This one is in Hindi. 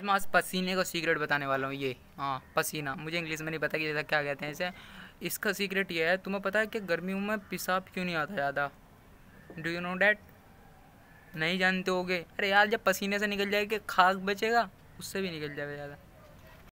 इसमें मैं आज पसीने का सीक्रेट बताने वाला हूँ ये हाँ पसीना मुझे इंग्लिश में नहीं पता कि जैसा क्या कहते हैं इसे इसका सीक्रेट ये है तुम्हें पता है कि गर्मियों में पेशाब क्यों नहीं आता ज़्यादा डू यू नो डैट नहीं जानते होगे अरे यार जब पसीने से निकल जाएगा खाक बचेगा उससे भी निकल जाएगा ज़्यादा